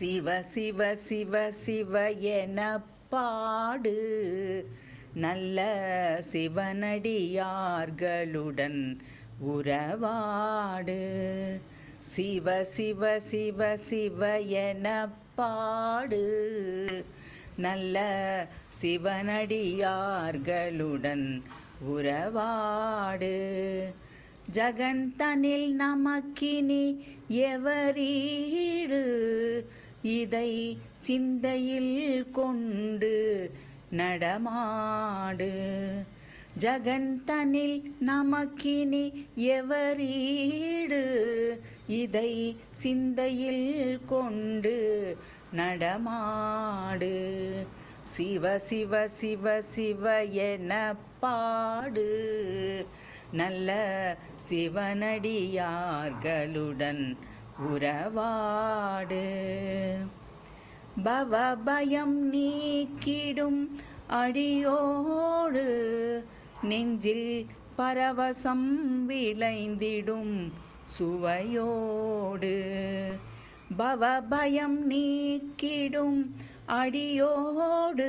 சிவ சிவ சிவ சிவ என பாடு நல்ல சிவனடியார்களுடன் உறவாடு சிவ சிவ சிவ சிவ என பாடு நல்ல சிவனடியார்களுடன் உறவாடு ஜகன் தனில் நமக்கினி எவரீடு இதை சிந்தையில் கொண்டு நடமாடு ஜகந்தனில் நமக்கினி எவரீடு இதை சிந்தையில் கொண்டு நடமாடு சிவ சிவ சிவ சிவ என பாடு நல்ல சிவனடியார்களுடன் உறவாடு பவபயம் நீக்கிடும் அடியோடு நெஞ்சில் பரவசம் விளைந்திடும் சுவையோடு பவபயம் நீக்கிடும் அடியோடு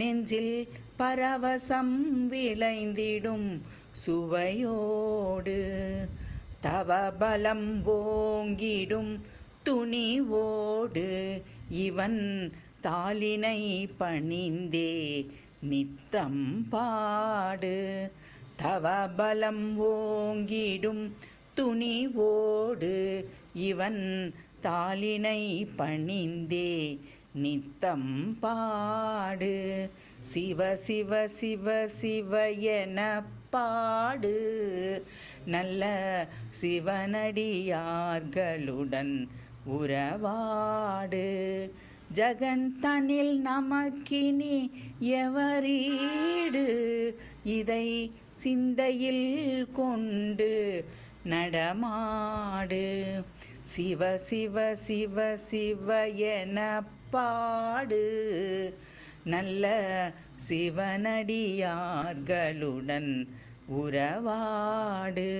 நெஞ்சில் பரவசம் விளைந்திடும் சுவையோடு தவபலம் ஓங்கிடும் துணிவோடு இவன் தாளினை பணிந்தே நித்தம் பாடு தவபலம் ஓங்கிடும் துணிவோடு இவன் தாளினை பணிந்தே நித்தம் பாடு சிவ சிவ சிவ சிவ என பாடு நல்ல சிவனடியார்களுடன் உறவாடு ஜகன் தனில் நமக்கினி எவரீடு இதை சிந்தையில் கொண்டு நடமாடு சிவ சிவ சிவ சிவ என பாடு நல்ல சிவனடியார்களுடன் உறவாடு